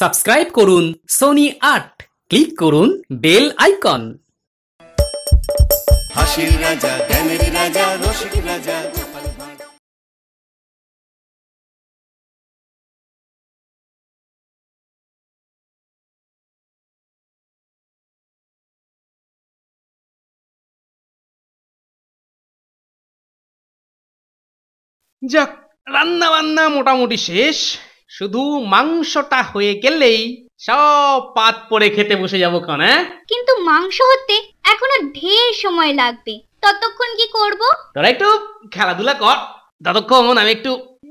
Subscribe করুন সোনি আর্ট ক্লিক করুন বেল আইকন রাজা রসিক যাক রান্না বান্না মোটামুটি শেষ শুধু মাংসটা হয়ে গেলেই সব পাত পরে খেতে বসে যাবো কেন হ্যাঁ? কিন্তু মাংস হতে এখনো ঢের সময় লাগবে ততক্ষণ কি করব তোরা একটু খেলাধুলা কর ততক্ষণ আমি একটু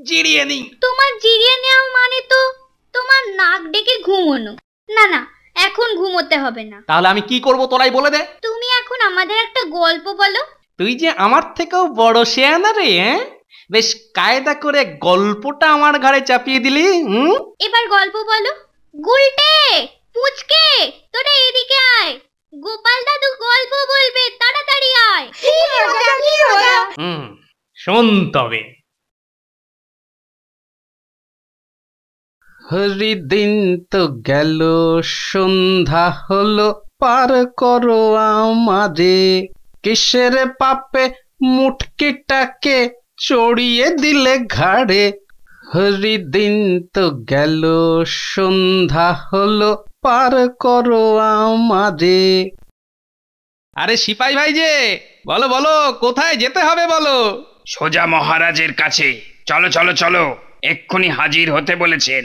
জিরিয়ে নিই তোমার জিরিয়ে নেওয়া মানে তো তোমার নাক ডেকে ঘুমোনো না না এখন ঘুমোতে হবে না তাহলে আমি কি করব তোরাই বলে দে তুমি এখন আমাদের একটা গল্প বলো তুই যে আমার থেকেও বড় শেয়ানা রে হ্যাঁ বেশ কায়দা করে গল্পটা আমার ঘাড়ে চাপিয়ে দিলি হুম এবার গল্প বলো গুলটে পুচকে তোরা এদিকে আয় গোপাল দাদু গল্প বলবে তাড়াতাড়ি আয় কি কি হুম শুন তবে হরি দিন তো গেল সন্ধ্যা হলো পার করো আমারে কিসের পাপে মুটকিটাকে চড়িয়ে দিলে ঘাড়ে হরিদিন তো গেল সন্ধ্যা হলো পার করো আমারে আরে সিপাই ভাই যে বলো বলো কোথায় যেতে হবে বলো সোজা মহারাজের কাছে চলো চলো চলো এক্ষুনি হাজির হতে বলেছেন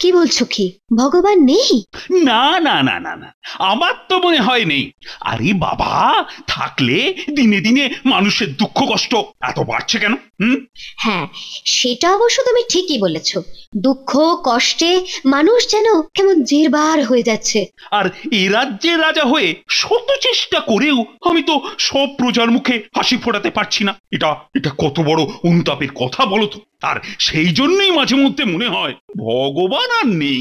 কি বলছো কি ভগবান নেই না না না না না আমার তো মনে হয় নেই আরে বাবা থাকলে দিনে দিনে মানুষের দুঃখ কষ্ট এত বাড়ছে কেন হ্যাঁ সেটা অবশ্য তুমি ঠিকই বলেছ দুঃখ কষ্টে মানুষ যেন কেমন জেরবার হয়ে যাচ্ছে আর এ রাজ্যে রাজা হয়ে শত চেষ্টা করেও আমি তো সব প্রজার মুখে হাসি ফোটাতে পারছি না এটা এটা কত বড় অনুতাপের কথা বলো তো আর সেই জন্যই মাঝে মধ্যে মনে হয় ভগবান আর নেই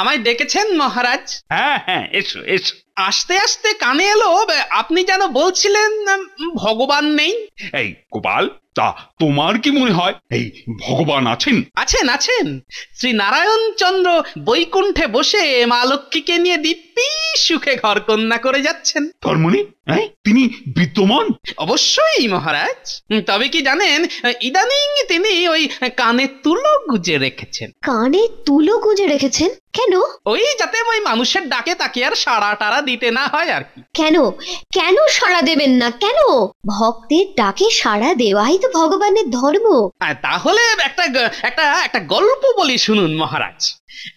আমায় ডেকেছেন মহারাজ হ্যাঁ হ্যাঁ এসো এসো আস্তে আস্তে কানে এলো আপনি যেন বলছিলেন ভগবান নেই এই গোপাল তা তোমার কি মনে হয় এই ভগবান আছেন আছেন আছেন শ্রী নারায়ণ চন্দ্র বৈকুণ্ঠে বসে মা লক্ষ্মীকে নিয়ে দিব্যি সুখে ঘর কন্যা করে যাচ্ছেন তার হ্যাঁ, তিনি বিদ্যমান অবশ্যই মহারাজ তবে কি জানেন ইদানিং তিনি ওই কানে তুলো গুজে রেখেছেন কানে তুলো গুজে রেখেছেন কেন ওই যাতে ওই মানুষের ডাকে তাকে আর সাড়া টাড়া দিতে না হয় আর কি কেন কেন সাড়া দেবেন না কেন ভক্তের ডাকে সাড়া দেওয়াই তো ভগবানের ধর্ম তাহলে একটা একটা একটা গল্প বলি শুনুন মহারাজ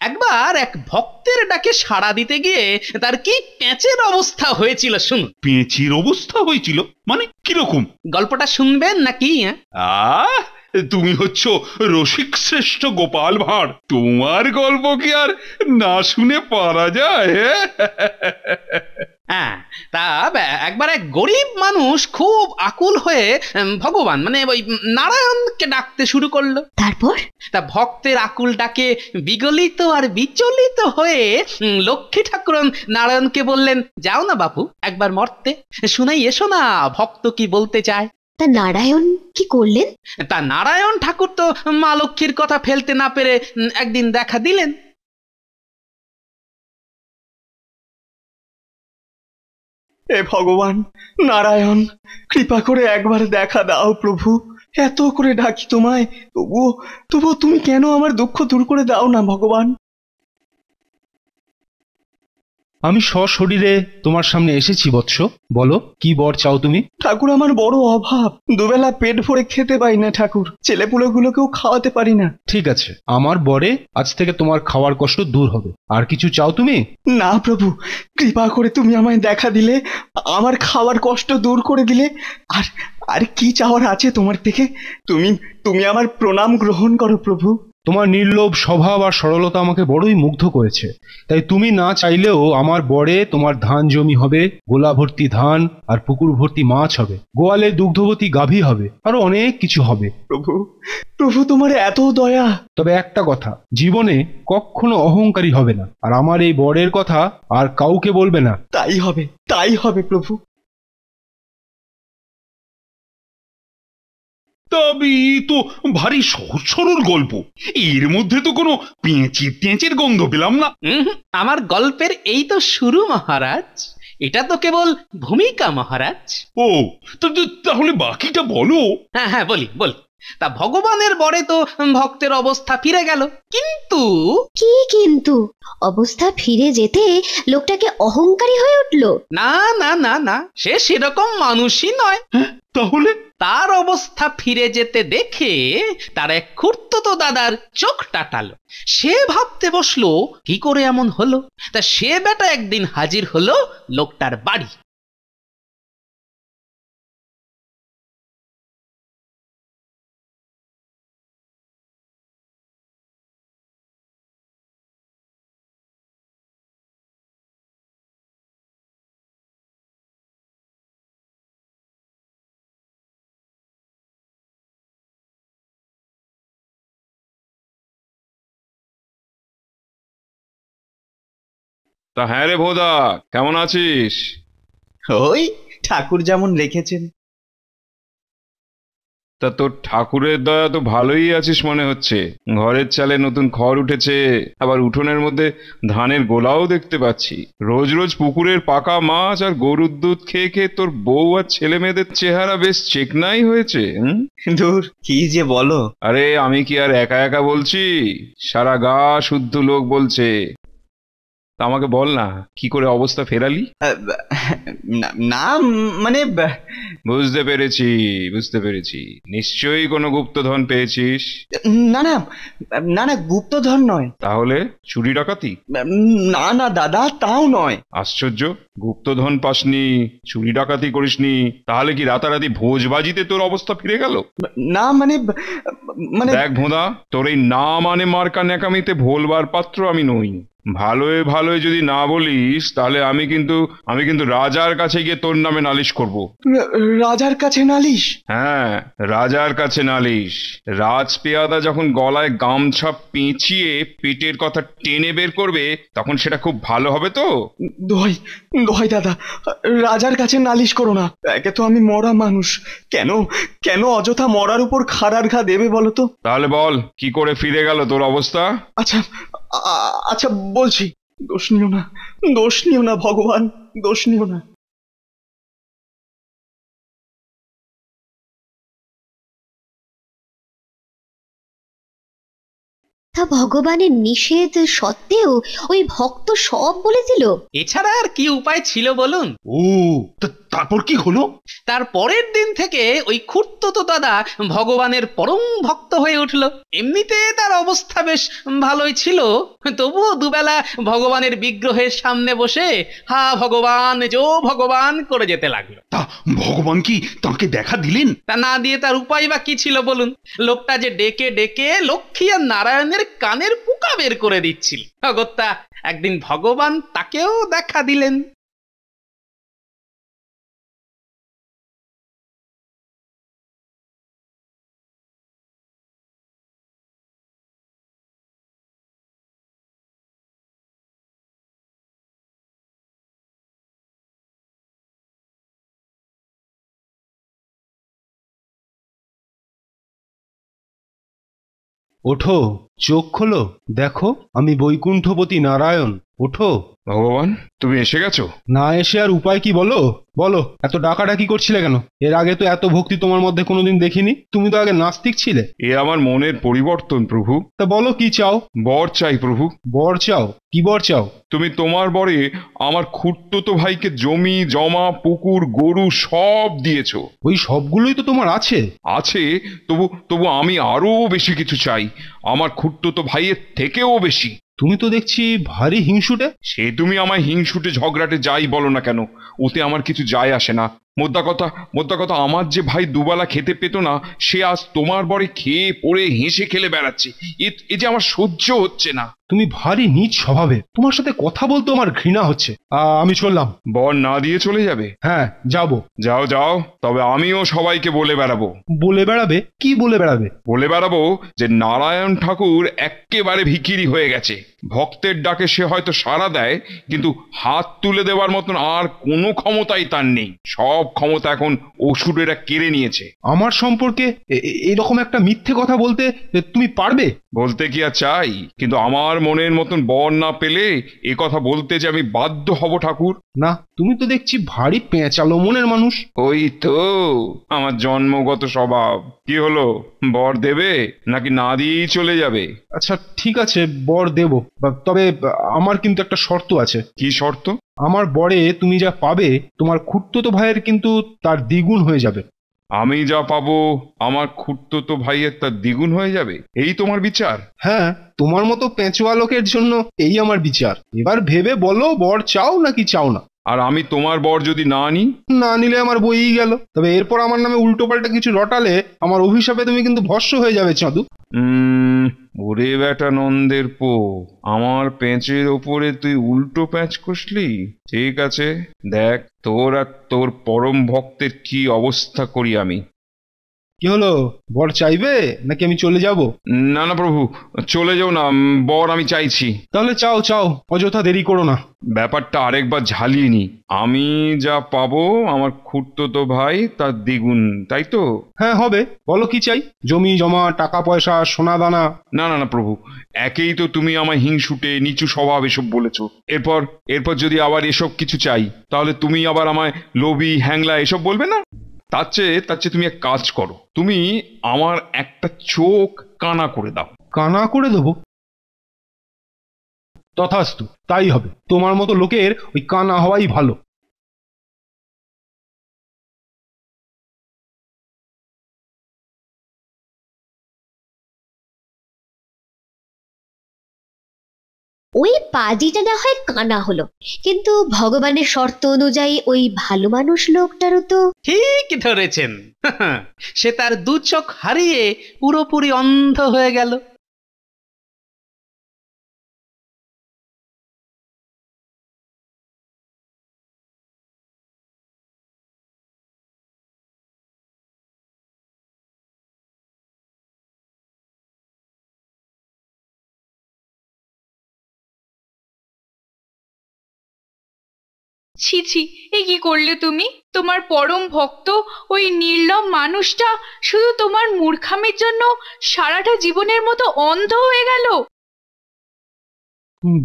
একবার এক ভক্তের ডাকে সাড়া দিতে গিয়ে তার কি প্যাঁচের অবস্থা হয়েছিল শুনুন পেঁচির অবস্থা হয়েছিল মানে কিরকম গল্পটা শুনবেন নাকি হ্যাঁ? আহ তুমি হচ্ছ রসিক শ্রেষ্ঠ গোপাল ভাঁড় তোমার গল্প কি আর না শুনে পারা যায় হ্যাঁ তা একবার এক গরিব মানুষ খুব আকুল হয়ে ভগবান মানে ওই নারায়ণকে ডাকতে শুরু করলো তারপর তা ভক্তের আকুল ডাকে বিগলিত আর বিচলিত হয়ে লক্ষ্মী ঠাকুরন নারায়ণকে বললেন যাও না বাপু একবার মরতে শুনেই এসো না ভক্ত কি বলতে চায় তা নারায়ণ কি করলেন তা নারায়ণ ঠাকুর তো মা লক্ষ্মীর কথা ফেলতে না পেরে একদিন দেখা দিলেন এ ভগবান নারায়ণ কৃপা করে একবার দেখা দাও প্রভু এত করে ডাকি তোমায় তবুও তবুও তুমি কেন আমার দুঃখ দূর করে দাও না ভগবান আমি সশরীরে তোমার সামনে এসেছি বৎস বলো কি বর চাও তুমি ঠাকুর আমার বড় অভাব দুবেলা পেট ভরে খেতে পাই না ঠাকুর পুলোগুলোকেও খাওয়াতে পারি না ঠিক আছে আমার বরে আজ থেকে তোমার খাওয়ার কষ্ট দূর হবে আর কিছু চাও তুমি না প্রভু কৃপা করে তুমি আমায় দেখা দিলে আমার খাওয়ার কষ্ট দূর করে দিলে আর আর কি চাওয়ার আছে তোমার থেকে তুমি তুমি আমার প্রণাম গ্রহণ করো প্রভু তোমার নির্লোভ স্বভাব আর সরলতা আমাকে বড়ই মুগ্ধ করেছে তাই তুমি না চাইলেও আমার বরে তোমার ধান জমি হবে গোলা ভর্তি ধান আর পুকুর ভর্তি মাছ হবে গোয়ালে দুগ্ধবতী গাভী হবে আরো অনেক কিছু হবে প্রভু প্রভু তোমার এত দয়া তবে একটা কথা জীবনে কখনো অহংকারী হবে না আর আমার এই বরের কথা আর কাউকে বলবে না তাই হবে তাই হবে প্রভু তবে তো ভারী সহজ সরল গল্প এর মধ্যে তো কোনো পেঁচির টেঁচের গন্ধ পেলাম না আমার গল্পের এই তো শুরু মহারাজ এটা তো কেবল ভূমিকা মহারাজ ও তো তাহলে বাকিটা বলো হ্যাঁ হ্যাঁ বলি বলি তা ভগবানের বরে তো ভক্তের অবস্থা ফিরে গেল কিন্তু কি কিন্তু অবস্থা ফিরে যেতে লোকটাকে অহংকারী হয়ে উঠল না না না না সে সেরকম মানুষই নয় হ্যাঁ, তাহলে তার অবস্থা ফিরে যেতে দেখে তার এক তো দাদার চোখ টাটালো সে ভাবতে বসলো কি করে এমন হলো তা সে বেটা একদিন হাজির হলো লোকটার বাড়ি তা হ্যাঁ রে ভোদা কেমন আছিস ওই ঠাকুর যেমন রেখেছেন তা তোর ঠাকুরের দয়া তো ভালোই আছিস মনে হচ্ছে ঘরের চালে নতুন খড় উঠেছে আবার উঠোনের মধ্যে ধানের গোলাও দেখতে পাচ্ছি রোজ রোজ পুকুরের পাকা মাছ আর গরুর দুধ খেয়ে খেয়ে তোর বউ আর ছেলে মেয়েদের চেহারা বেশ চেকনাই হয়েছে ধুর কি যে বলো আরে আমি কি আর একা একা বলছি সারা গা শুদ্ধ লোক বলছে তা আমাকে বল না কি করে অবস্থা ফেরালি না মানে বুঝতে পেরেছি বুঝতে পেরেছি নিশ্চয়ই কোনো গুপ্তধন পেয়েছিস না না না না গুপ্তধন নয় তাহলে চুরি ডাকাতি না না দাদা তাও নয় আশ্চর্য গুপ্তধন পাসনি চুরি ডাকাতি করিসনি তাহলে কি রাতারাতি ভোজবাজিতে তোর অবস্থা ফিরে গেল না মানে মানে দেখ ভোঁদা তোর এই না মানে মার্কা ন্যাকামিতে ভোলবার পাত্র আমি নই ভালোয় ভালোয় যদি না বলিস তাহলে আমি কিন্তু আমি কিন্তু রাজার কাছে গিয়ে তোর নামে নালিশ করব রাজার কাছে নালিশ হ্যাঁ রাজার কাছে নালিশ রাজপেয়াদা যখন গলায় গামছা পেঁচিয়ে পেটের কথা টেনে বের করবে তখন সেটা খুব ভালো হবে তো দোহাই দোহাই দাদা রাজার কাছে নালিশ করো না একে তো আমি মরা মানুষ কেন কেন অযথা মরার উপর খাড়ার ঘা দেবে বলো তো তাহলে বল কি করে ফিরে গেল তোর অবস্থা আচ্ছা আচ্ছা বলছি দোষ নিও না দোষ নিও না ভগবান দোষ নিও না তা ভগবানের নিষেধ সত্ত্বেও ওই ভক্ত সব বলেছিল এছাড়া আর কি উপায় ছিল বলুন ও তারপর কি হলো তার পরের দিন থেকে ওই খুঁড়তো দাদা ভগবানের পরম ভক্ত হয়ে উঠল এমনিতে তার অবস্থা বেশ ভালোই ছিল তবুও দুবেলা ভগবানের বিগ্রহের সামনে বসে হা ভগবান জো ভগবান করে যেতে লাগলো তা ভগবান কি তাকে দেখা দিলেন তা না দিয়ে তার উপায় বা কি ছিল বলুন লোকটা যে ডেকে ডেকে লক্ষ্মী আর নারায়ণের কানের পোকা বের করে দিচ্ছিল অগত্যা একদিন ভগবান তাকেও দেখা দিলেন उठो চোখ খোলো দেখো আমি বৈকুণ্ঠপতি নারায়ণ ওঠো ভগবান তুমি এসে গেছো না এসে আর উপায় কি বলো বলো এত ডাকাডাকি করছিলে কেন এর আগে তো এত ভক্তি তোমার মধ্যে কোনোদিন দেখিনি তুমি তো আগে নাস্তিক ছিলে এ আমার মনের পরিবর্তন প্রভু তা বলো কি চাও বর চাই প্রভু বর চাও কি বর চাও তুমি তোমার বরে আমার খুঁড়তো ভাইকে জমি জমা পুকুর গরু সব দিয়েছ ওই সবগুলোই তো তোমার আছে আছে তবু তবু আমি আরো বেশি কিছু চাই আমার খুঁড় ভুট্টো তো ভাইয়ের থেকেও বেশি তুমি তো দেখছি ভারী হিংসুটে সে তুমি আমায় হিংসুটে ঝগড়াটে যাই বলো না কেন ওতে আমার কিছু যায় আসে না মোদ্দা কথা মোদ্দা কথা আমার যে ভাই দুবেলা খেতে পেত না সে আজ তোমার বরে খেয়ে পড়ে হেসে খেলে বেড়াচ্ছে এ যে আমার সহ্য হচ্ছে না তুমি ভারী নিজ স্বভাবে তোমার সাথে কথা বলতে আমার ঘৃণা হচ্ছে আমি চললাম বর না দিয়ে চলে যাবে হ্যাঁ যাবো যাও যাও তবে আমিও সবাইকে বলে বেড়াবো বলে বেড়াবে কি বলে বেড়াবে বলে বেড়াবো যে নারায়ণ ঠাকুর একেবারে ভিকিরি হয়ে গেছে ভক্তের ডাকে সে হয়তো সাড়া দেয় কিন্তু হাত তুলে দেওয়ার মতন আর কোনো ক্ষমতাই তার নেই সব সব ক্ষমতা এখন ওষুধেরা কেড়ে নিয়েছে আমার সম্পর্কে এরকম একটা মিথ্যে কথা বলতে তুমি পারবে বলতে কি আর চাই কিন্তু আমার মনের মতন বর না পেলে এ কথা বলতে যে আমি বাধ্য হব ঠাকুর না তুমি তো দেখছি ভারী পেঁচালো মনের মানুষ ওই তো আমার জন্মগত স্বভাব কি হলো বর দেবে নাকি না দিয়েই চলে যাবে আচ্ছা ঠিক আছে বর দেব তবে আমার কিন্তু একটা শর্ত আছে কি শর্ত আমার বরে তুমি যা পাবে তোমার খুঁড়তো ভাইয়ের কিন্তু তার দ্বিগুণ হয়ে যাবে আমি যা পাবো আমার খুঁড়তো তো ভাইয়ের তার দ্বিগুণ হয়ে যাবে এই তোমার বিচার হ্যাঁ তোমার মতো পেঁচোয়া লোকের জন্য এই আমার বিচার এবার ভেবে বলো বর চাও নাকি চাও না আর আমি তোমার বর যদি না নিই না নিলে আমার বইই গেল তবে এরপর আমার নামে উল্টো পাল্টা কিছু রটালে আমার অভিশাপে তুমি কিন্তু ভস্য হয়ে যাবে চাঁদু ওরে বেটা নন্দের পো আমার পেঁচের ওপরে তুই উল্টো প্যাঁচ কষলি ঠিক আছে দেখ তোর আর তোর পরম ভক্তের কি অবস্থা করি আমি কি হলো বর চাইবে নাকি আমি চলে যাব না না প্রভু চলে যাও না বর আমি চাইছি তাহলে চাও চাও অযথা দেরি করো না ব্যাপারটা আরেকবার ঝালিয়ে নি আমি যা পাবো আমার খুঁড়তো ভাই তার দ্বিগুণ তাই তো হ্যাঁ হবে বলো কি চাই জমি জমা টাকা পয়সা সোনা দানা না না না প্রভু একেই তো তুমি আমার হিংসুটে নিচু স্বভাব এসব বলেছো এরপর এরপর যদি আবার এসব কিছু চাই তাহলে তুমি আবার আমায় লোভি হ্যাংলা এসব বলবে না তার চেয়ে তার চেয়ে তুমি এক কাজ করো তুমি আমার একটা চোখ কানা করে দাও কানা করে দেবো তথাস্তু তাই হবে তোমার মতো লোকের ওই কানা হওয়াই ভালো ওই পাজিটা না হয় কানা হলো কিন্তু ভগবানের শর্ত অনুযায়ী ওই ভালো মানুষ লোকটারও তো ঠিক ধরেছেন সে তার দু চোখ হারিয়ে পুরোপুরি অন্ধ হয়ে গেল ছি ছি এ কি করলে তুমি তোমার পরম ভক্ত ওই নির্লম মানুষটা শুধু তোমার মূর্খামির জন্য সারাটা জীবনের মতো অন্ধ হয়ে গেল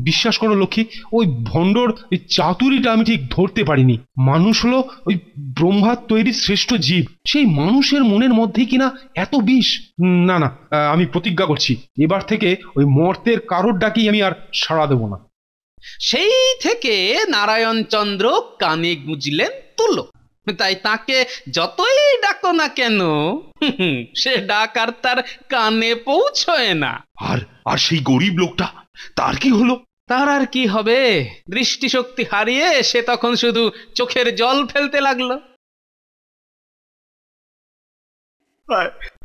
বিশ্বাস করো লক্ষ্মী ওই ভণ্ডর ওই চাতুরিটা আমি ঠিক ধরতে পারিনি মানুষ হলো ওই ব্রহ্মার তৈরি শ্রেষ্ঠ জীব সেই মানুষের মনের মধ্যে কিনা এত বিষ না না আমি প্রতিজ্ঞা করছি এবার থেকে ওই মর্তের কারোর ডাকেই আমি আর সাড়া দেবো না সেই থেকে নারায়ণচন্দ্র কানে গুঁজলেন তুলো তাই তাকে যতই ডাকো না কেন সে ডাক আর তার কানে পৌঁছয় না আর আর সেই গরিব লোকটা তার কি হলো তার আর কি হবে দৃষ্টিশক্তি হারিয়ে সে তখন শুধু চোখের জল ফেলতে লাগলো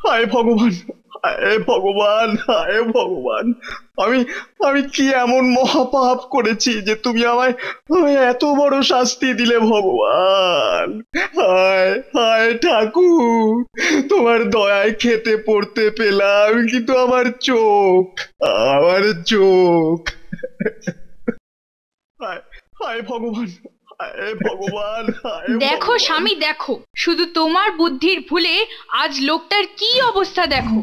হায় ভগবান ভগবান হায় ভগবান আমি আমি কি এমন মহাপাপ করেছি যে তুমি আমায় এত বড় শাস্তি দিলে ভগবান হায় হায় ঠাকুর তোমার দয়ায় খেতে পড়তে পেলাম কিন্তু আমার চোখ আমার চোখ হায় হায় ভগবান দেখো স্বামী দেখো শুধু তোমার বুদ্ধির ভুলে আজ লোকটার কি অবস্থা দেখো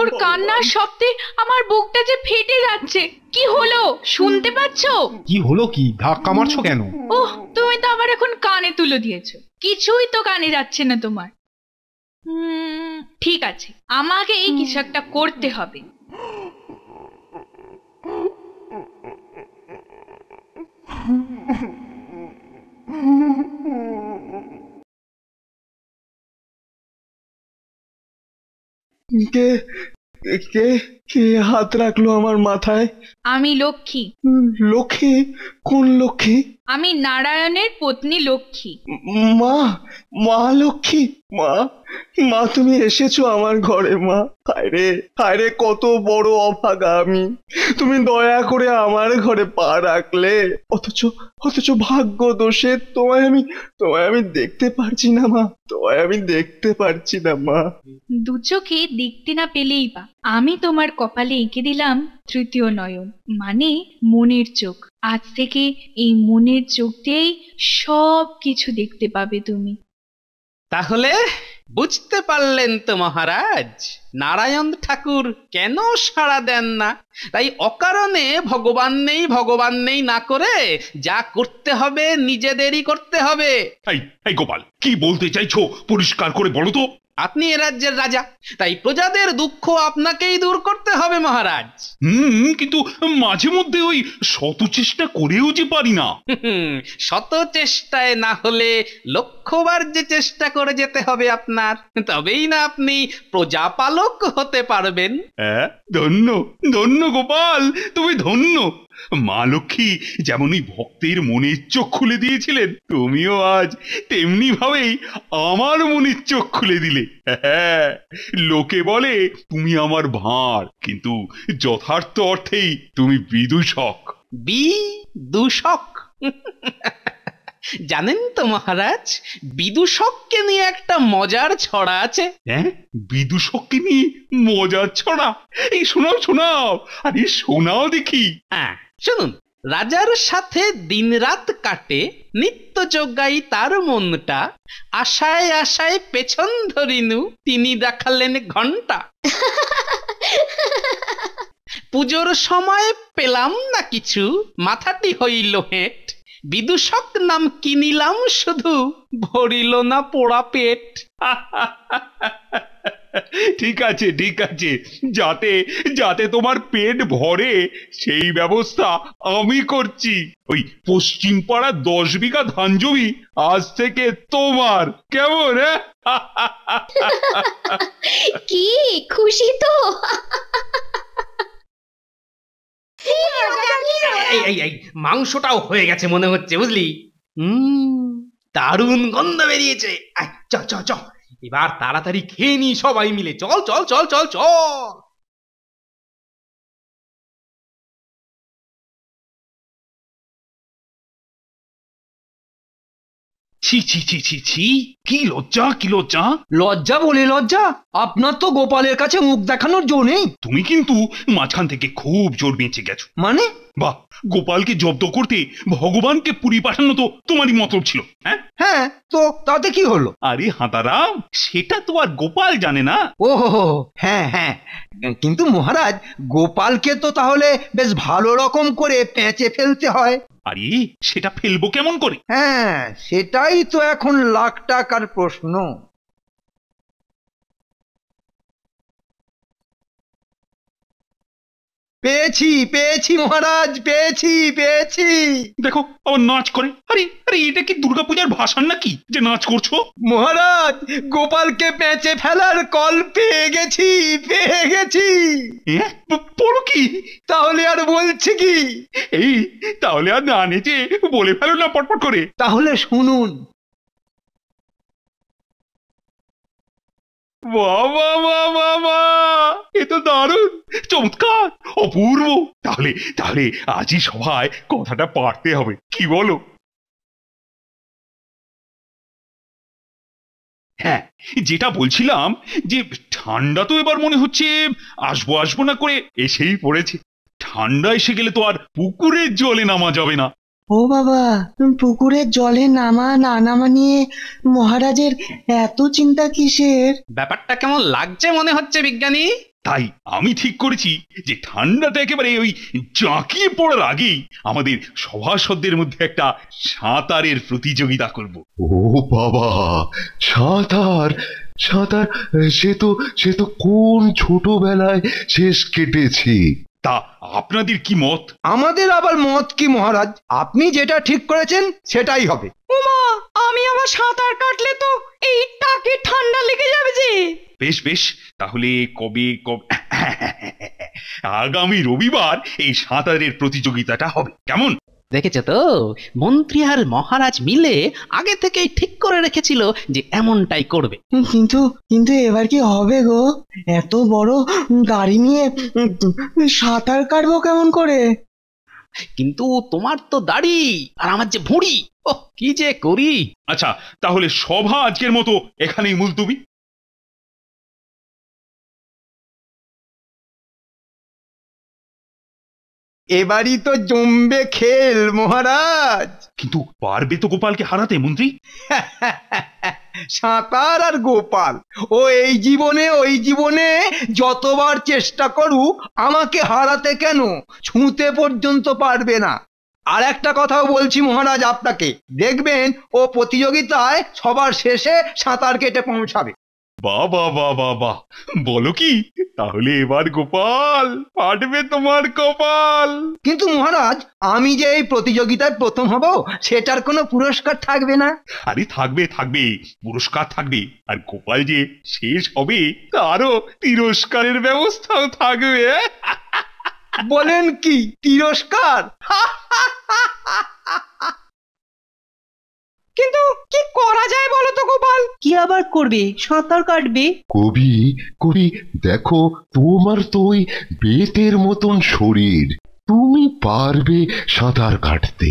ওর কান্নার শব্দে আমার বুকটা যে ফেটে যাচ্ছে কি হলো শুনতে পাচ্ছ কি হলো কি ধাক্কা মারছো কেন ওহ তুমি তো আবার এখন কানে তুলে দিয়েছো কিছুই তো কানে যাচ্ছে না তোমার ঠিক আছে আমাকে এই কিছু একটা করতে হবে কে কে কে হাত রাখলো আমার মাথায় আমি লক্ষ্মী লক্ষ্মী কোন লক্ষ্মী আমি নারায়ণের পত্নী লক্ষ্মী মা মা লক্ষ্মী মা মা তুমি এসেছো আমার ঘরে মা হায়রে হায়রে কত বড় অভাগা আমি তুমি দয়া করে আমার ঘরে পা রাখলে অথচ অথচ ভাগ্য দোষে তোমায় আমি তোমায় আমি দেখতে পারছি না মা তোমায় আমি দেখতে পারছি না মা দু চোখে দেখতে না পেলেই বা আমি তোমার কপালে এঁকে দিলাম তৃতীয় নয়ন মানে মনের চোখ আজ থেকে এই মনের চোখ দিয়েই সব কিছু দেখতে পাবে তুমি তাহলে বুঝতে পারলেন তো মহারাজ নারায়ণ ঠাকুর কেন সাড়া দেন না তাই অকারণে ভগবান নেই ভগবান নেই না করে যা করতে হবে নিজেদেরই করতে হবে এই গোপাল কি বলতে চাইছো পরিষ্কার করে বলো তো আপনি এ রাজ্যের রাজা তাই প্রজাদের দুঃখ আপনাকেই দূর করতে হবে মহারাজ হুম কিন্তু মাঝে মধ্যে ওই শত চেষ্টা করেও যে পারি না শত চেষ্টায় না হলে লক্ষ্যবার যে চেষ্টা করে যেতে হবে আপনার তবেই না আপনি প্রজাপালক হতে পারবেন হ্যাঁ ধন্য ধন্য গোপাল তুমি ধন্য মা লক্ষ্মী যেমন ওই ভক্তের মনের চোখ খুলে দিয়েছিলেন তুমিও আজ তেমনি ভাবেই আমার মনের চোখ খুলে দিলে হ্যাঁ লোকে বলে তুমি আমার ভাঁড় কিন্তু যথার্থ অর্থেই তুমি বিদূষক বি দূষক জানেন তো মহারাজ বিদুষককে নিয়ে একটা মজার ছড়া আছে হ্যাঁ বিদুষককে নিয়ে মজার ছড়া এই শোনাও শোনাও আরে শোনাও দেখি হ্যাঁ শুনুন রাজার সাথে দিনরাত কাটে নিত্য যোগাই তার মনটা আশায় আশায় পেছন ধরিনু তিনি দেখালেন ঘন্টা পুজোর সময় পেলাম না কিছু মাথাটি হইল হেঁট বিদূষক নাম কিনিলাম শুধু ভরিল না পোড়া পেট ঠিক আছে ঠিক আছে যাতে যাতে তোমার পেট ভরে সেই ব্যবস্থা আমি করছি ওই পশ্চিম পাড়া দশ বিঘা ধান জমি আজ থেকে তোমার কেমন হ্যাঁ? কি খুশি তো এই এই মাংসটাও হয়ে গেছে মনে হচ্ছে বুঝলি হুম দারুণ গন্ধ বেরিয়েছে চ চ চ এবার তাড়াতাড়ি খেয়ে নি সবাই মিলে চল চল চল চল চল ছি ছি ছি ছি ছি কি লজ্জা কি লজ্জা লজ্জা বলে লজ্জা আপনার তো গোপালের কাছে মুখ দেখানোর জো নেই তুমি কিন্তু মাঝখান থেকে খুব জোর বেঁচে গেছো মানে বাহ গোপালকে জব্দ করতে ভগবানকে পুরী পাঠানো তো তোমারই মতলব ছিল হ্যাঁ হ্যাঁ তো তাতে কি হলো আরে হাতারাম সেটা তো আর গোপাল জানে না ও হ্যাঁ হ্যাঁ কিন্তু মহারাজ গোপালকে তো তাহলে বেশ ভালো রকম করে পেঁচে ফেলতে হয় আরে সেটা ফেলবো কেমন করে হ্যাঁ সেটাই তো এখন লাখ টাকার প্রশ্ন পেয়েছি পেয়েছি মহারাজ পেয়েছি পেয়েছি দেখো আবার নাচ করে আরে আরে এটা কি দুর্গাপূজার ভাষণ নাকি যে নাচ করছো মহারাজ গোপালকে বেঁচে ফেলার কল পেয়ে গেছি পেয়ে গেছি কি তাহলে আর বলছি কি এই তাহলে আর না নেচে বলে ফেলো না পটপট করে তাহলে শুনুন বাবা বাবা বা এ তো দারুণ চমৎকার অপূর্ব তাহলে তাহলে আজই সভায় কথাটা পারতে হবে কি বলো হ্যাঁ যেটা বলছিলাম যে ঠান্ডা তো এবার মনে হচ্ছে আসবো আসবো না করে এসেই পড়েছে ঠান্ডা এসে গেলে তো আর পুকুরের জলে নামা যাবে না ও বাবা পুকুরের জলে নামা না নামা নিয়ে মহারাজের এত চিন্তা কিসের ব্যাপারটা কেমন লাগছে মনে হচ্ছে বিজ্ঞানী তাই আমি ঠিক করেছি যে ঠান্ডাটা একেবারে ওই জাঁকিয়ে পড়ার আগে আমাদের সভাসদের মধ্যে একটা সাঁতারের প্রতিযোগিতা করব ও বাবা সাঁতার সাঁতার সে তো সে তো কোন ছোটবেলায় শেষ কেটেছে তা আপনাদের কি মত আমাদের আবার মত কি মহারাজ আপনি যেটা ঠিক করেছেন সেটাই হবে উমা আমি আবার সাঁতার কাটলে তো এই টাকে ঠান্ডা লেগে যাবে যে বেশ বেশ তাহলে কবে কবে আগামী রবিবার এই সাঁতারের প্রতিযোগিতাটা হবে কেমন দেখেছো তো মন্ত্রী আর মহারাজ মিলে আগে থেকেই ঠিক করে রেখেছিল যে এমনটাই করবে কিন্তু কিন্তু এবার কি হবে গো এত বড় গাড়ি নিয়ে সাঁতার কাটবো কেমন করে কিন্তু তোমার তো দাড়ি আর আমার যে ভুঁড়ি ও কি যে করি আচ্ছা তাহলে সভা আজকের মতো এখানেই মুলতুবি এবারই তো জমবে খেল মহারাজ কিন্তু পারবে তো গোপালকে হারাতে মন্ত্রী সাঁতার আর গোপাল ও এই জীবনে ওই জীবনে যতবার চেষ্টা করুক আমাকে হারাতে কেন ছুঁতে পর্যন্ত পারবে না আর একটা কথাও বলছি মহারাজ আপনাকে দেখবেন ও প্রতিযোগিতায় সবার শেষে সাঁতার কেটে পৌঁছাবে বা বা বাবা বলো কি তাহলে এবার গোপাল পাঠবে তোমার কপাল কিন্তু মহারাজ আমি যে এই প্রতিযোগিতায় প্রথম হব সেটার কোনো পুরস্কার থাকবে না আরে থাকবে থাকবে পুরস্কার থাকবে আর গোপাল যে শেষ হবে তারও তিরস্কারের ব্যবস্থাও থাকবে বলেন কি তিরস্কার কিন্তু কি করা যায় বলো তো গোপাল কি আবার করবে সাঁতার কাটবে কবি কবি দেখো তোমার তো ওই বেতের মতন শরীর তুমি পারবে সাঁতার কাটতে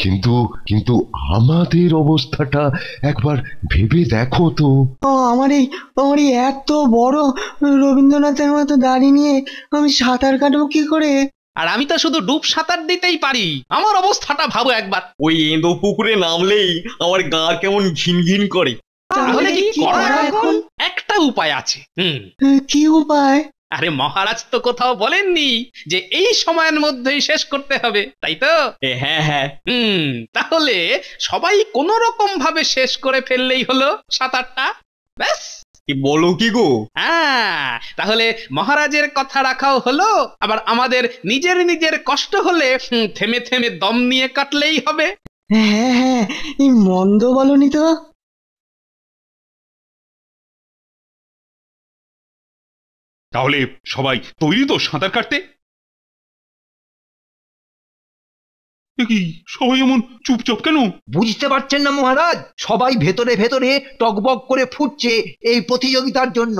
কিন্তু কিন্তু আমাদের অবস্থাটা একবার ভেবে দেখো তো আমার এই আমার এই এত বড় রবীন্দ্রনাথের মতো দাঁড়িয়ে নিয়ে আমি সাঁতার কাটবো কি করে আর আমি তো শুধু ডুব সাঁতার দিতেই পারি আমার অবস্থাটা ভাবো একবার ওই এঁদো পুকুরে নামলেই আমার গা কেমন ঘিন ঘিন করে তাহলে কি এখন একটা উপায় আছে কি উপায় আরে মহারাজ তো কোথাও বলেননি যে এই সময়ের মধ্যেই শেষ করতে হবে তাই তো হ্যাঁ হ্যাঁ হুম তাহলে সবাই কোনো রকম ভাবে শেষ করে ফেললেই হলো সাঁতারটা ব্যাস কি বলো কি গো হ্যাঁ তাহলে মহারাজের কথা রাখাও হলো আবার আমাদের নিজের নিজের কষ্ট হলে থেমে থেমে দম নিয়ে কাটলেই হবে হ্যাঁ হ্যাঁ, হ্যাঁ মন্দ বলনি তো তাহলে সবাই তৈরি তো সাঁতার কাটতে কি সবাই এমন চুপচাপ কেন বুঝতে পারছেন না মহারাজ সবাই ভেতরে ভেতরে টকবক করে ফুটছে এই প্রতিযোগিতার জন্য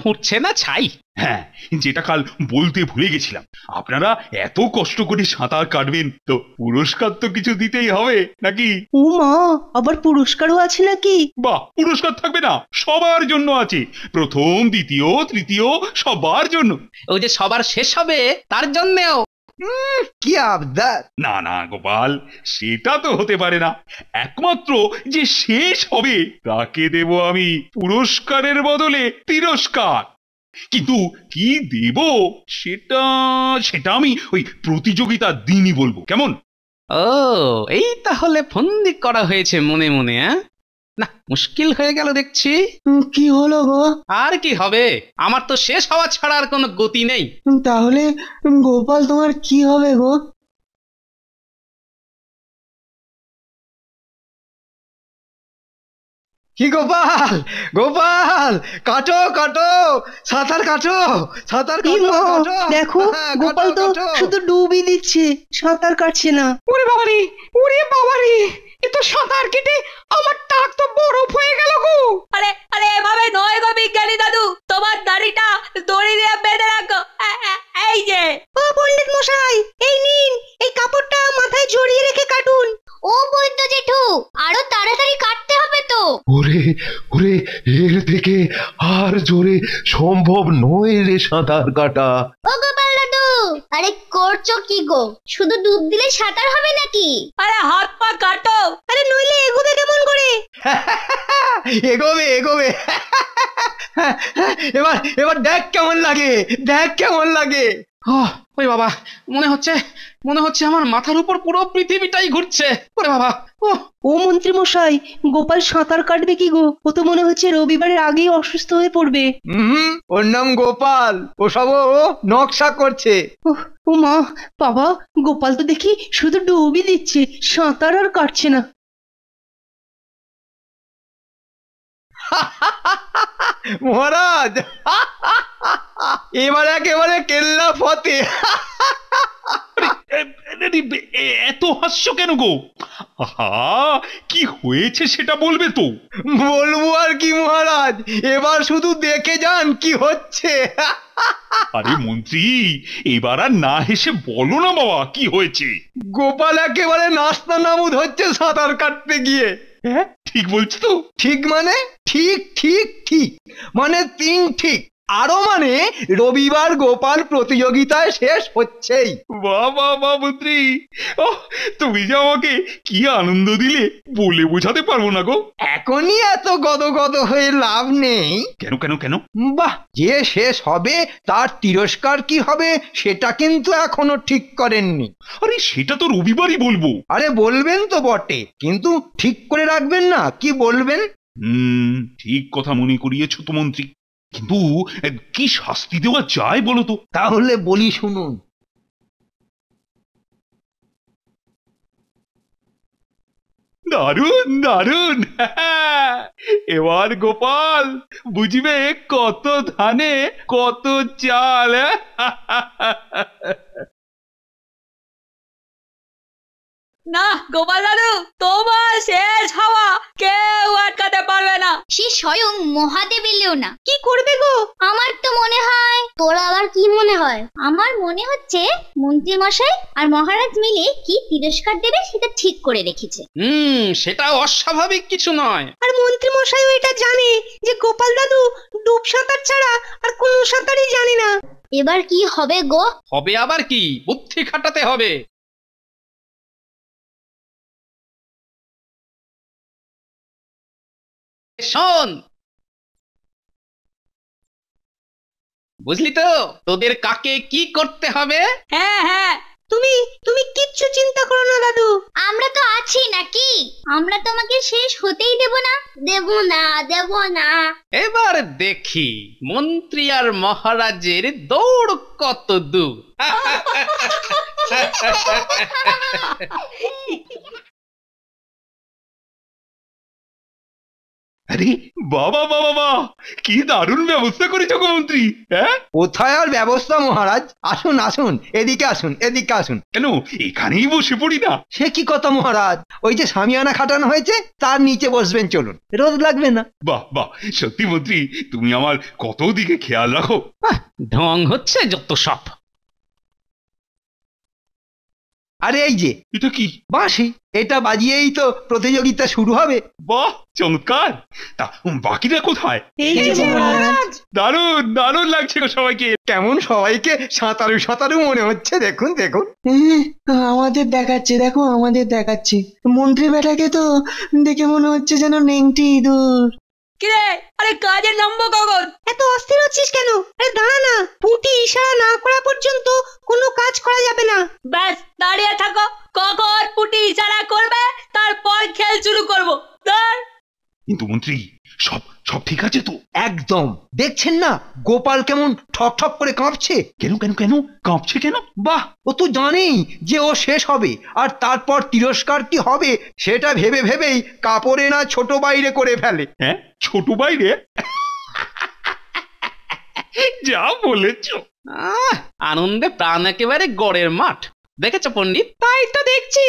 ফুটছে না ছাই হ্যাঁ যেটা কাল বলতে ভুলে গেছিলাম আপনারা এত কষ্ট করে সাঁতার কাটবেন তো পুরস্কার তো কিছু দিতেই হবে নাকি ও মা আবার পুরস্কারও আছে নাকি বাহ পুরস্কার থাকবে না সবার জন্য আছে প্রথম দ্বিতীয় তৃতীয় সবার জন্য ওই যে সবার শেষ হবে তার জন্যেও কি আবদার না না গোপাল সেটা তো হতে পারে না একমাত্র যে শেষ হবে তাকে দেব আমি পুরস্কারের বদলে তিরস্কার কিন্তু কি দেব সেটা সেটা আমি ওই প্রতিযোগিতার দিনই বলবো কেমন ও এই তাহলে ফন্দি করা হয়েছে মনে মনে হ্যাঁ না মুশকিল হয়ে গেল দেখছি কি হলো গো আর কি হবে আমার তো শেষ হওয়া ছাড়া আর কোনো গতি নেই তাহলে গোপাল তোমার কি হবে গো কি গোপাল গোপাল কাটো কাটো সাঁতার কাটো সাঁতার কাটো দেখো হ্যাঁ, গোপাল তো শুধু ডুবই দিচ্ছে সাঁতার কাটছে না ওরে বাবারে ওরে বাবারে কিন্তু সাঁতার কেটে আমার টাক তো বরফ হয়ে গেল গো আরে আরে এভাবে নয় গো বিজ্ঞানী দাদু তোমার দাড়িটা দড়ি দিয়ে বেঁধে রাখো এই যে ও পণ্ডিত মশাই এই নিন এই কাপড়টা মাথায় জড়িয়ে রেখে কাটুন ও বৈদ্য জেঠু আরো তাড়াতাড়ি কাটতে হবে তো ওরে ওরে এর থেকে আর জোরে সম্ভব নয় রে সাঁতার কাটা ও গো আরে করছো কি গো শুধু ডুব দিলে সাঁতার হবে নাকি আরে হাত পা কাটো আরে নইলে এগোবে কেমন করে এগোবে এগোবে এবার এবার দেখ কেমন লাগে দেখ কেমন লাগে ওই বাবা মনে হচ্ছে মনে হচ্ছে আমার মাথার উপর পুরো পৃথিবীটাই ঘুরছে ওরে বাবা ও ও মন্ত্রী মশাই গোপাল সাঁতার কাটবে কি গো ও তো মনে হচ্ছে রবিবারের আগেই অসুস্থ হয়ে পড়বে হুম ওর নাম গোপাল ও সব ও নকশা করছে ও মা বাবা গোপাল তো দেখি শুধু ডুবি দিচ্ছে সাঁতার আর কাটছে না মহারাজ এবারে একেবারে কেল্লা ফতে এত হাস্য কেন গো কি হয়েছে সেটা বলবে তো বলবো আর কি মহারাজ এবার শুধু দেখে যান কি হচ্ছে আরে মন্ত্রী এবার আর না হেসে বলো না বাবা কি হয়েছে গোপাল একেবারে নাস্তা নামুদ হচ্ছে সাঁতার কাটতে গিয়ে হ্যাঁ ঠিক বলছো তো ঠিক মানে ঠিক ঠিক ঠিক মানে তিন ঠিক আরো মানে রবিবার গোপাল প্রতিযোগিতায় শেষ হচ্ছেই বাবা বাবুত্রী ও তুমি যে আমাকে কি আনন্দ দিলে বলে বোঝাতে পারবো না গো এখনই এত গদগদ হয়ে লাভ নেই কেন কেন কেন বাহ যে শেষ হবে তার তিরস্কার কি হবে সেটা কিন্তু এখনো ঠিক করেননি আরে সেটা তো রবিবারই বলবো আরে বলবেন তো বটে কিন্তু ঠিক করে রাখবেন না কি বলবেন হুম ঠিক কথা মনে করিয়েছ তো মন্ত্রী কিন্তু কি শাস্তি দেওয়া যায় বলো তো তাহলে বলি শুনুন দারুন দারুন এবার গোপাল বুঝবে কত ধানে কত চাল হ্যাঁ? না গোপাল দাদু তোমার শেষ হওয়া কেউ আটকাতে পারবে না সে স্বয়ং মহাদেব এলেও না কি করবে গো আমার তো মনে হয় তোর আবার কি মনে হয় আমার মনে হচ্ছে মন্ত্রী মশাই আর মহারাজ মিলে কি তিরস্কার দেবে সেটা ঠিক করে রেখেছে হুম সেটা অস্বাভাবিক কিছু নয় আর মন্ত্রী মশাইও এটা জানে যে গোপাল দাদু ডুব সাঁতার ছাড়া আর কোনো সাঁতারই জানে না এবার কি হবে গো হবে আবার কি বুদ্ধি খাটাতে হবে শোন বুঝলি তো তোদের কাকে কি করতে হবে হ্যাঁ হ্যাঁ তুমি তুমি কিচ্ছু চিন্তা করো না দাদু আমরা তো আছি নাকি আমরা তোমাকে শেষ হতেই দেব না দেব না দেব না এবার দেখি মন্ত্রী আর মহারাজের দৌড় কত দূর আরে বাবা বাবা বা কি দারুণ ব্যবস্থা করেছো মন্ত্রী হ্যাঁ কোথায় আর ব্যবস্থা মহারাজ আসুন আসুন এদিকে আসুন এদিকে আসুন কেন এখানেই বসে পড়ি না সে কি কথা মহারাজ ওই যে সামিয়ানা খাটানো হয়েছে তার নিচে বসবেন চলুন রোদ লাগবে না বাহ বাহ সত্যি মন্ত্রী তুমি আমার কত দিকে খেয়াল রাখো ঢং হচ্ছে যত সব আরে এই যে এটা কি বাঁশি এটা বাজিয়েই তো প্রতিযোগিতা শুরু হবে বাহ চমৎকার তা বাকিরা কোথায় এই যে দারুণ দারুণ লাগছে গো সবাইকে কেমন সবাইকে সাঁতারু সাঁতারু মনে হচ্ছে দেখুন দেখুন হ্যাঁ, আমাদের দেখাচ্ছে দেখো আমাদের দেখাচ্ছে মন্ত্রী বেটাকে তো দেখে মনে হচ্ছে যেন নেংটি ইঁদুর কিরে আরে কাজে নামবো কখন এত অস্থির হচ্ছিস কেন আরে দাঁড়া না পুটি ইশারা না করা পর্যন্ত কোনো কাজ করা যাবে না ব্যাস দাঁড়িয়ে থাকো কখন পুটি ইশারা করবে তারপর খেল শুরু করবো দাঁড় কিন্তু মন্ত্রী সব সব ঠিক আছে তো একদম দেখছেন না গোপাল কেমন ঠক ঠক করে কাঁপছে কেন কেন কেন কাঁপছে কেন বাহ ও তো জানেই যে ও শেষ হবে আর তারপর তিরস্কার কি হবে সেটা ভেবে ভেবেই কাপড়ে না ছোট বাইরে করে ফেলে হ্যাঁ ছোট বাইরে যা বলেছ আনন্দে প্রাণ একেবারে গড়ের মাঠ দেখেছো পণ্ডিত তাই তো দেখছি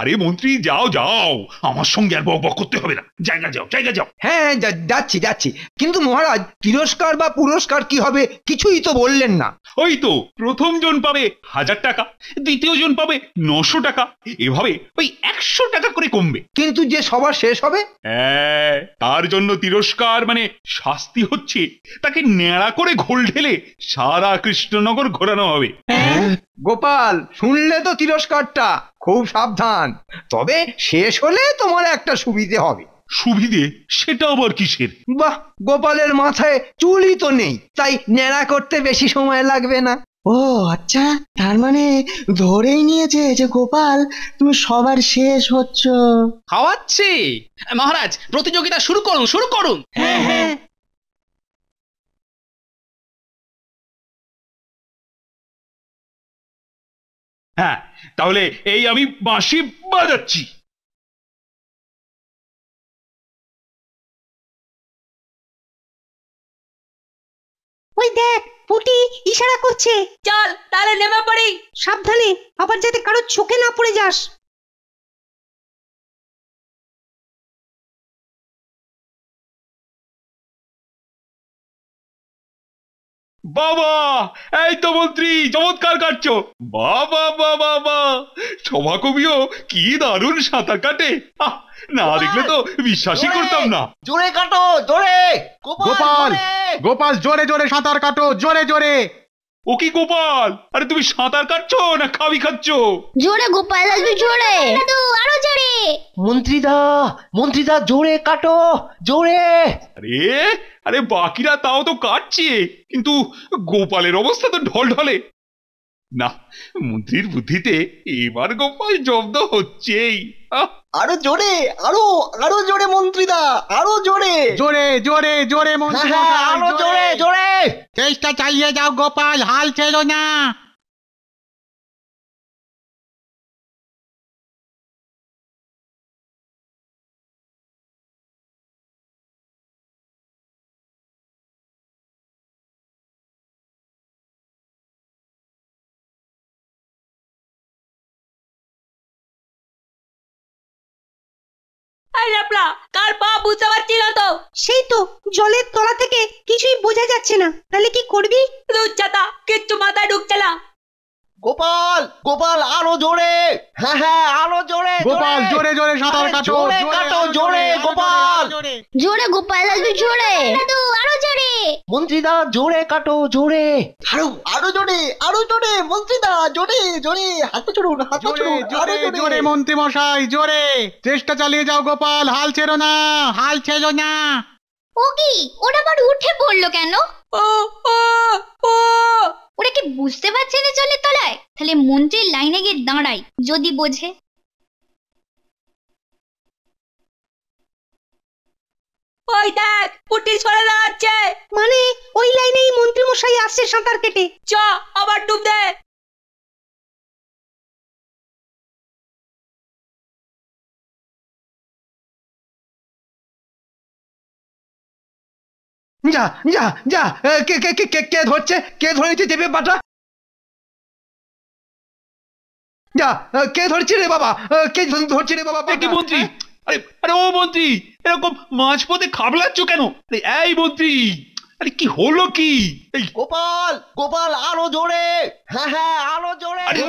আরে মন্ত্রী যাও যাও আমার সঙ্গে আর বক করতে হবে না জায়গা যাও জায়গা যাও হ্যাঁ যাচ্ছি যাচ্ছি কিন্তু মহারাজ তিরস্কার বা পুরস্কার কি হবে কিছুই তো বললেন না ওই তো প্রথম জন পাবে হাজার টাকা দ্বিতীয় জন পাবে নশো টাকা এভাবে ওই একশো টাকা করে কমবে কিন্তু যে সবার শেষ হবে হ্যাঁ তার জন্য তিরস্কার মানে শাস্তি হচ্ছে তাকে ন্যাড়া করে ঘোল ঢেলে সারা কৃষ্ণনগর ঘোরানো হবে হ্যাঁ? গোপাল শুনলে তো তিরস্কারটা খুব সাবধান তবে শেষ হলে তোমার একটা সুবিধে হবে সুবিধে সেটা আবার কিসের বাহ গোপালের মাথায় চুলই তো নেই তাই ন্যাড়া করতে বেশি সময় লাগবে না ও আচ্ছা তার মানে ধরেই নিয়েছে যে গোপাল তুমি সবার শেষ হচ্ছ খাওয়াচ্ছি মহারাজ প্রতিযোগিতা শুরু করুন শুরু করুন হ্যাঁ হ্যাঁ হ্যাঁ তাহলে এই আমি বাঁশি বাজাচ্ছি ওই দেখ পুটি ইশারা করছে চল তাহলে নেমে পড়ি সাবধানে আবার যাতে কারো চোখে না পড়ে যাস বাবা এই তো মন্ত্রী চমৎকার কাটছো বাবা বাবা বা সভা কবিও কি দারুণ সাঁতার কাটে আহ, না দেখলে তো বিশ্বাসই করতাম না জোরে কাটো জোরে গোপাল গোপাল জোরে জোরে সাঁতার কাটো জোরে জোরে ও কি গোপাল আরে তুমি সাঁতার কাটছো না খাবি খাচ্ছ জোরে গোপাল দাদু জোরে দাদু আরো জোরে মন্ত্রীদা মন্ত্রীদা জোরে কাটো জোরে আরে আরে বাকিরা তাও তো কাটছে কিন্তু গোপালের অবস্থা তো ঢলঢলে না মন্ত্রীর বুদ্ধিতে এবার গোপাল জব্দ হচ্ছেই আরো জোরে আরো আরো জোরে মন্ত্রীদা আরো জোরে জোরে জোরে জোরে মন্ত্রীদা হ্যাঁ, হ্যাঁ, আরো জোরে জোরে চেষ্টা চালিয়ে যাও গোপাল হাল ছেড়ো না আরে কার পা বুঝতে পারছি না তো সেই তো জলের তলা থেকে কিছুই বোঝা যাচ্ছে না তাহলে কি করবি দুচ্ছাতা কিচ্ছু মাথায় ঢুকছে না গোপাল গোপাল আরো জোরে হ্যাঁ হ্যাঁ আরো জোরে গোপাল জোরে জোরে সাঁতার কাটো জোরে কাটো জোরে গোপাল জোরে গোপাল দাদু জোরে দাদু আরো জোরে মন্ত্রীদা জোরে কাটো জোরে আরো আরো জোরে আরো জোরে মন্ত্রীদা জোরে জোরে হাত চড়ুন হাত চড়ুন জোরে জোরে মন্ত্রী মশাই জোরে চেষ্টা চালিয়ে যাও গোপাল হাল ছেড়ো না হাল ছেড়ো না ও ওটা বড় উঠে পড়লো কেন ও ও ও ওরা কি বুঝতে পারছে না জলের তলায় তাহলে মন্ত্রীর লাইনে গিয়ে দাঁড়াই যদি বোঝে ওই দেখ পুটি সরে দাঁড়াচ্ছে মানে ওই লাইনেই মন্ত্রী মশাই আসছে সাঁতার কেটে চ আবার ডুব দে যা যা যা কে কে কে কে কে ধরছে কে ধরেছে দেবে বাটা যা কে ধরছে রে বাবা কে ধরছে রে বাবা কি মন্ত্রী হ্যাঁ? আরে আরে ও মন্ত্রী এরকম মাছ পথে খাবলাচ্ছ কেন আরে এই মন্ত্রী আরে কি হলো কি এই গোপাল গোপাল আরো জোরে হ্যাঁ হ্যাঁ আরো জোরে আরে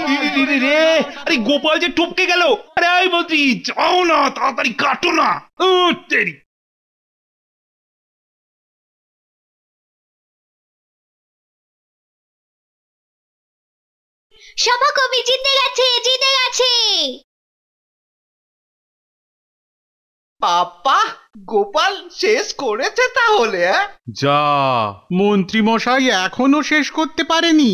রে রে আরে গোপাল যে টপকে গেল আরে এই মন্ত্রী যাও না তাড়াতাড়ি কাটো না ও তেরি সভাকবি জিতে গেছে জিতে গেছে গোপাল শেষ করেছে তাহলে যা মন্ত্রী মশাই এখনো শেষ করতে পারেনি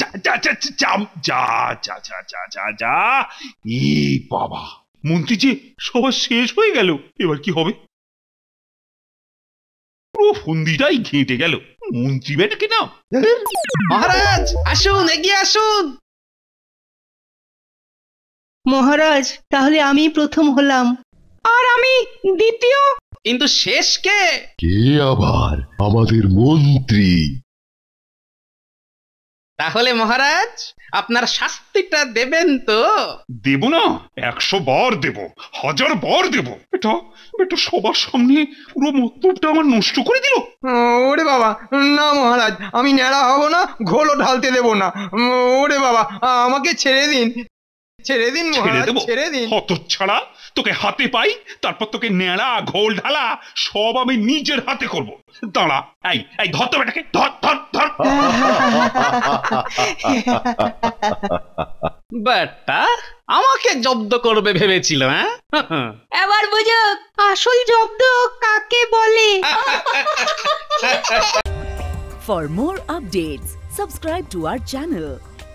যা যা যা যা, যা যা যা যা যা ই বাবা সবার শেষ হয়ে গেল এবার কি হবে পুরো ফন্দিটাই ঘেঁটে গেল মন্ত্রী বেটাকে কিনা মহারাজ আসুন এগিয়ে আসুন মহারাজ তাহলে আমি প্রথম হলাম আর আমি দ্বিতীয় কিন্তু শেষ কে কে আবার আমাদের মন্ত্রী তাহলে মহারাজ আপনার শাস্তিটা দেবেন তো দেব না একশো বর দেব হাজার বর দেব এটা এটা সবার সামনে পুরো মতলবটা আমার নষ্ট করে দিল ওরে বাবা না মহারাজ আমি ন্যাড়া হব না ঘোলো ঢালতে দেব না ওরে বাবা আমাকে ছেড়ে দিন ছেড়ে দিন ছেড়ে দেবো ছেড়ে দিন হত ছাড়া তোকে হাতে পাই তারপর তোকে নেড়া ঘোল ঢালা সব আমি নিজের হাতে করব দাঁড়া এই এই ধর তো বেটাকে ধর ধর ধর বেটা আমাকে জব্দ করবে ভেবেছিল হ্যাঁ এবার বুঝো আসল জব্দ কাকে বলে for more updates, subscribe to our channel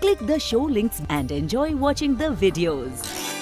Click the show links and enjoy watching the videos.